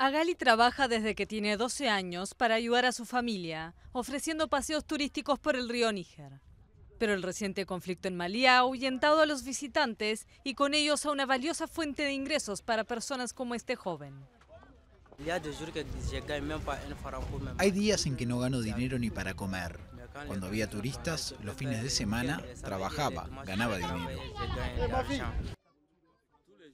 Agali trabaja desde que tiene 12 años para ayudar a su familia, ofreciendo paseos turísticos por el río Níger. Pero el reciente conflicto en Malí ha ahuyentado a los visitantes y con ellos a una valiosa fuente de ingresos para personas como este joven. Hay días en que no gano dinero ni para comer. Cuando había turistas, los fines de semana trabajaba, ganaba dinero.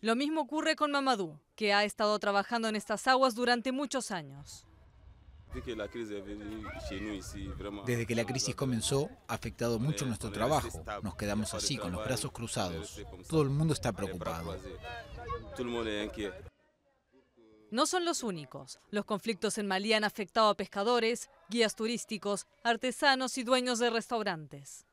Lo mismo ocurre con Mamadou, que ha estado trabajando en estas aguas durante muchos años. Desde que la crisis comenzó, ha afectado mucho eh, nuestro trabajo. Nos quedamos así, con los brazos cruzados. Este Todo el mundo está preocupado. No son los únicos. Los conflictos en Malí han afectado a pescadores, guías turísticos, artesanos y dueños de restaurantes.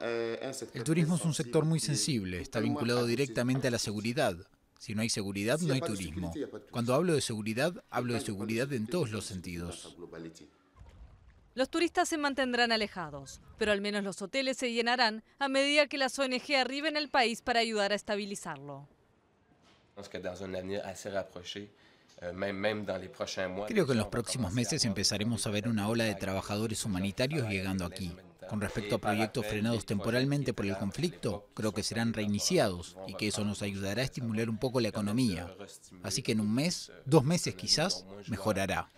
Eh, El turismo es un sector muy sensible, está vinculado directamente a la seguridad. Si no hay seguridad, no hay turismo. Cuando hablo de seguridad, hablo de seguridad en todos los sentidos. Los turistas se mantendrán alejados, pero al menos los hoteles se llenarán a medida que las ONG arriben al país para ayudar a estabilizarlo. Euh, Creo que en los próximos meses empezaremos a ver una ola de trabajadores humanitarios llegando aquí. Con respecto a eh, proyectos frenados temporalmente por el conflicto, creo que serán reiniciados y que eso nos ayudará a estimular un poco la economía. Así que en un mes, dos meses quizás, mejorará.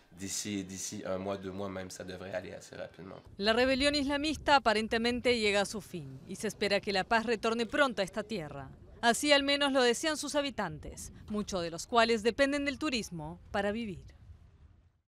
La rebelión islamista aparentemente llega a su fin y se espera que la paz retorne pronto a esta tierra. Así al menos lo desean sus habitantes, muchos de los cuales dependen del turismo para vivir.